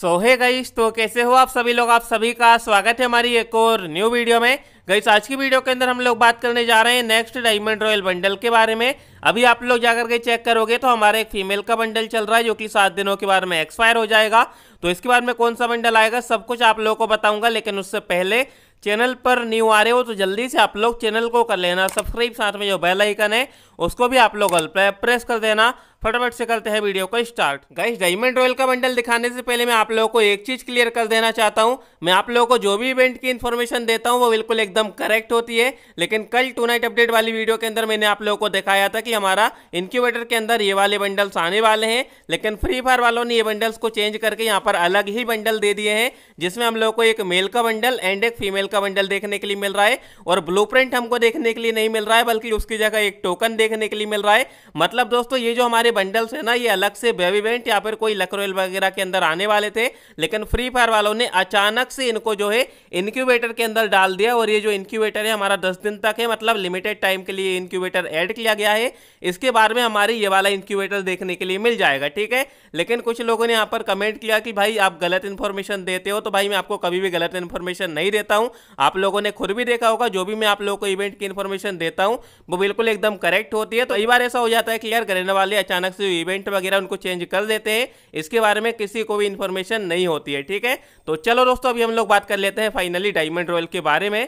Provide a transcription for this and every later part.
सो है गईस तो कैसे हो आप सभी लोग आप सभी का स्वागत है हमारी एक और न्यू वीडियो में गईस आज की वीडियो के अंदर हम लोग बात करने जा रहे हैं नेक्स्ट डायमंड रॉयल बंडल के बारे में अभी आप लोग जाकर के चेक करोगे तो हमारे एक फीमेल का बंडल चल रहा है जो कि सात दिनों के बाद में एक्सपायर हो जाएगा तो इसके बाद में कौन सा बंडल आएगा सब कुछ आप लोगों को बताऊंगा लेकिन उससे पहले चैनल पर न्यू आ रहे हो तो जल्दी से आप लोग चैनल को कर लेना सब्सक्राइब साथ में जो बेल आइकन है उसको भी आप लोग प्रेस कर देना फटाफट से करते हैं वीडियो को स्टार्ट गाइस डायमंड रॉयल का बंडल दिखाने से पहले मैं आप लोगों को एक चीज क्लियर कर देना चाहता हूं मैं आप लोगों को जो भी इवेंट की इन्फॉर्मेशन देता हूं वो बिल्कुल एकदम करेक्ट होती है लेकिन कल टू नाइट अपडेट वाली वीडियो के अंदर मैंने आप लोगों को दिखाया था कि हमारा इंक्यूबेटर के अंदर ये वाले बंडल्स आने वाले हैं लेकिन फ्री फायर वालों ने ये बंडल्स को चेंज करके यहाँ पर अलग ही बंडल दे दिए हैं जिसमें हम लोग को एक मेल का बंडल एंड एक फीमेल का बंडल देखने के लिए मिल रहा है और ब्लू हमको देखने के लिए नहीं मिल रहा है बल्कि उसकी जगह एक टोकन देखने के लिए मिल रहा है मतलब दोस्तों ये जो हमारे सारे बंडल्स है ना ये अलग से वेब इवेंट या फिर कोई लकरोल वगैरह के अंदर आने वाले थे लेकिन फ्री फायर वालों ने अचानक से इनको जो है इनक्यूबेटर के अंदर डाल दिया और ये जो इनक्यूबेटर है हमारा दस दिन तक है मतलब लिमिटेड टाइम के लिए इनक्यूबेटर ऐड किया गया है इसके बाद में हमारे ये वाला इनक्यूबेटर देखने के लिए मिल जाएगा ठीक है लेकिन कुछ लोगों ने यहाँ पर कमेंट किया कि भाई आप गलत इन्फॉर्मेशन देते हो तो भाई मैं आपको कभी भी गलत इन्फॉर्मेशन नहीं देता हूँ आप लोगों ने खुद भी देखा होगा जो भी मैं आप लोगों को इवेंट की इन्फॉर्मेशन देता हूँ वो बिल्कुल एकदम करेक्ट होती है तो कई बार ऐसा हो जाता है कि यार करने वाले अचानक अचानक से इवेंट वगैरह उनको चेंज कर देते हैं इसके बारे में किसी को भी इन्फॉर्मेशन नहीं होती है ठीक है तो चलो दोस्तों अभी हम लोग बात कर लेते हैं फाइनली डायमंड रॉयल के बारे में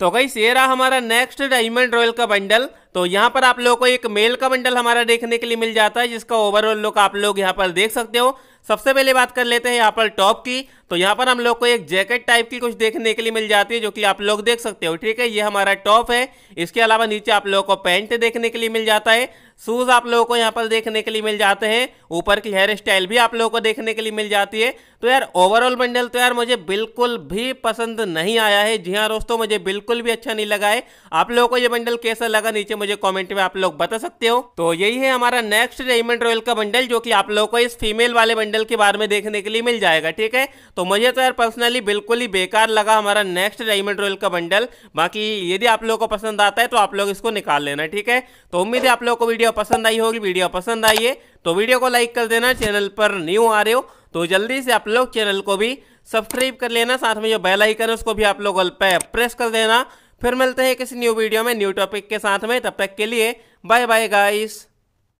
तो गई ये रहा हमारा नेक्स्ट डायमंड रॉयल का बंडल तो यहाँ पर आप लोगों को एक मेल का बंडल हमारा देखने के लिए मिल जाता है जिसका ओवरऑल लुक आप लोग यहाँ पर देख सकते हो सबसे पहले बात कर लेते हैं यहाँ पर टॉप की तो यहाँ पर हम लोग को एक जैकेट टाइप की कुछ देखने के लिए मिल जाती है जो कि आप लोग देख सकते हो ठीक है ये हमारा टॉप है इसके अलावा नीचे आप लोगों को पैंट देखने के लिए मिल जाता है शूज़ आप लोगों को यहाँ पर देखने के लिए मिल जाते हैं ऊपर की हेयर स्टाइल भी आप लोगों को देखने के लिए मिल जाती है तो यार ओवरऑल बंडल तो यार मुझे बिल्कुल भी पसंद नहीं आया है जी हाँ दोस्तों मुझे बिल्कुल भी अच्छा नहीं लगा है आप लोगों को ये बंडल कैसा लगा नीचे मुझे कॉमेंट में आप लोग बता सकते हो तो यही है हमारा नेक्स्ट रेमंड रॉयल का बंडल जो कि आप लोगों को इस फीमेल वाले बंडल के बारे में देखने के लिए मिल जाएगा ठीक है तो मुझे तो यार पर्सनली बिल्कुल ही बेकार लगा हमारा नेक्स्ट डायमंड रॉयल का बंडल बाकी यदि आप लोगों को पसंद आता है तो आप लोग इसको निकाल लेना ठीक है तो उम्मीद है आप लोगों को वीडियो वीडियो पसंद आई होगी वीडियो पसंद आई है तो वीडियो को लाइक कर देना चैनल पर न्यू आ रहे हो तो जल्दी से आप लोग चैनल को भी सब्सक्राइब कर लेना साथ में जो बेल आइकन है उसको भी आप लोग पे प्रेस कर देना फिर मिलते हैं किसी न्यू वीडियो में न्यू टॉपिक के साथ में तब तक के लिए बाय बाय गाइस